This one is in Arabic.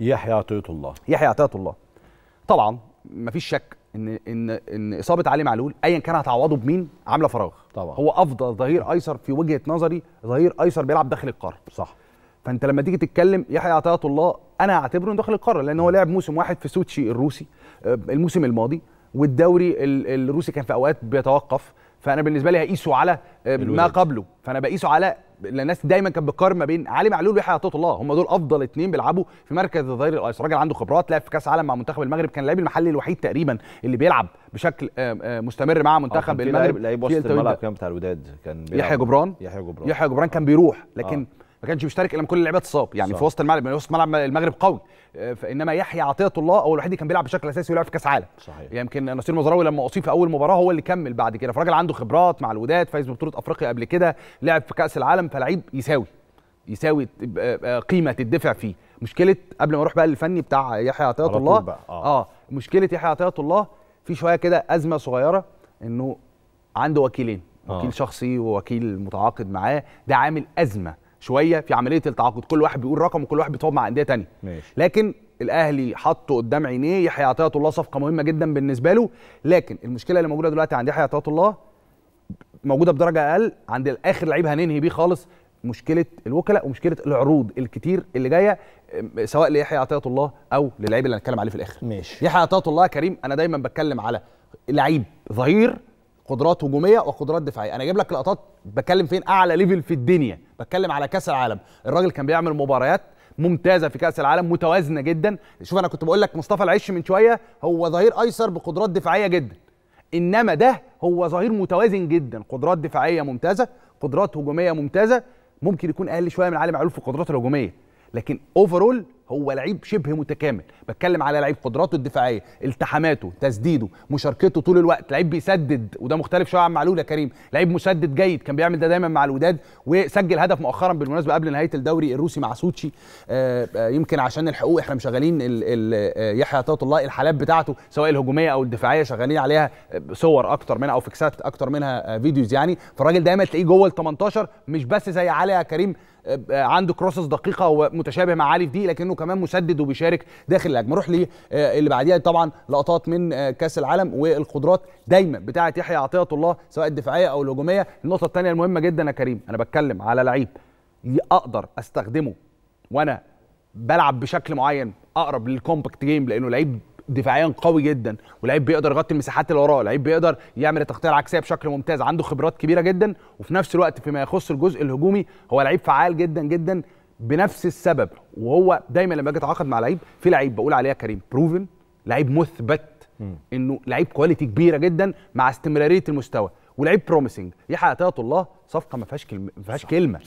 يحيى عطيه الله يحيى عطيه الله طبعا مفيش شك ان ان ان اصابه علي معلول ايا كان هتعوضه بمين عامله فراغ طبعا هو افضل ظهير ايسر في وجهه نظري ظهير ايسر بيلعب داخل القاره صح فانت لما تيجي تتكلم يحيى عطيه الله انا هعتبره داخل القاره لان هو لعب موسم واحد في سوتشي الروسي آه، الموسم الماضي والدوري الروسي كان في اوقات بيتوقف فانا بالنسبه لي هقيسه على آه، ما قبله فانا بقيسه على الناس دايما كانت بتقارن ما بين علي معلول ويحيى عطيه الله هم دول افضل اثنين بيلعبوا في مركز الظهير الايسر راجل عنده خبرات لعب في كاس عالم مع منتخب المغرب كان اللاعب المحلي الوحيد تقريبا اللي بيلعب بشكل آه، آه، مستمر مع منتخب المغرب لعيب وسط الملعب كان بتاع الوداد كان يحيى جبران يحيى جبران يحيى جبران كان بيروح لكن آه. ما كانش بيشترك الا لما كل اللعيبه اتصاب يعني صح. في وسط الملعب وسط ملعب المغرب قوي آه، فانما يحيى عطيه الله هو الوحيد اللي كان بيلعب بشكل اساسي ويلعب في كاس عالم صحيح يمكن يعني نصير مزراوي لما اصيب في اول مباراه هو اللي كمل بعد كده فراجل عنده خبرات مع الوداد فايز ببطوله افريقيا قبل كده لعب في كاس العالم فلعيب يساوي يساوي آه، آه، قيمه تدفع فيه مشكله قبل ما اروح بقى للفني بتاع يحيى عطيه الله بقى. آه. اه مشكله يحيى عطيه الله في شويه كده ازمه صغيره انه عنده وكيلين وكيل آه. شخصي ووكيل متعاقد معاه ده عامل ازمه شويه في عمليه التعاقد كل واحد بيقول رقم وكل واحد بيتفاوض مع انديه ثانيه لكن الاهلي حطه قدام عينيه يحيى عطيه الله صفقه مهمه جدا بالنسبه له لكن المشكله اللي موجوده دلوقتي عند يحيى عطيه الله موجوده بدرجه اقل عند اخر لعيب هننهي بيه خالص مشكله الوكلاء ومشكله العروض الكتير اللي جايه سواء ليحيى عطيه الله او للعيب اللي هنتكلم عليه في الاخر ماشي يحيى عطيه الله كريم انا دايما بتكلم على لعيب ظهير قدرات هجوميه وقدرات دفاعيه انا اجيب لك لقطات بتكلم فين اعلى ليفل في الدنيا بتكلم على كاس العالم الراجل كان بيعمل مباريات ممتازه في كاس العالم متوازنه جدا شوف انا كنت بقول لك مصطفى العش من شويه هو ظهير ايسر بقدرات دفاعيه جدا انما ده هو ظهير متوازن جدا قدرات دفاعيه ممتازه قدرات هجوميه ممتازه ممكن يكون اقل شويه من علي معلول في القدرات الهجوميه لكن اوفرول هو لعيب شبه متكامل بتكلم على لعيب قدراته الدفاعيه التحاماته تسديده مشاركته طول الوقت لعيب بيسدد وده مختلف شويه عن معلول يا كريم لعيب مسدد جيد كان بيعمل ده دايما مع الوداد وسجل هدف مؤخرا بالمناسبه قبل نهايه الدوري الروسي مع سوتشي آه، آه، يمكن عشان الحقوق احنا مشغلين آه، يحيى عطيه الله الحالات بتاعته سواء الهجوميه او الدفاعيه شغالين عليها صور اكتر منها او فيكسات اكتر منها فيديوز يعني فالراجل دايما تلاقيه جوه ال 18 مش بس زي علي يا كريم عنده كروسز دقيقه ومتشابه مع علي في دي لكنه كمان مسدد وبيشارك داخل الهجمه نروح لي آه، اللي بعديها طبعا لقطات من آه، كاس العالم والقدرات دايما بتاعه يحيى عطيه الله سواء الدفاعيه او الهجوميه النقطه الثانيه المهمه جدا يا كريم انا بتكلم على لعيب اقدر استخدمه وانا بلعب بشكل معين اقرب للكومباكت جيم لانه لعيب دفاعيا قوي جدا ولعيب بيقدر يغطي المساحات اللي وراه لعيب بيقدر يعمل التغطيه العكسيه بشكل ممتاز عنده خبرات كبيره جدا وفي نفس الوقت فيما يخص الجزء الهجومي هو لعيب فعال جدا جدا بنفس السبب وهو دايما لما اجي اتعاقد مع لعيب في لعيب بقول عليه كريم بروفن لعيب مثبت انه لعيب كواليتي كبيره جدا مع استمراريه المستوى ولعيب بروميسنج يحقق الله صفقه ما فيهاش كلمه ما فيهاش كلمه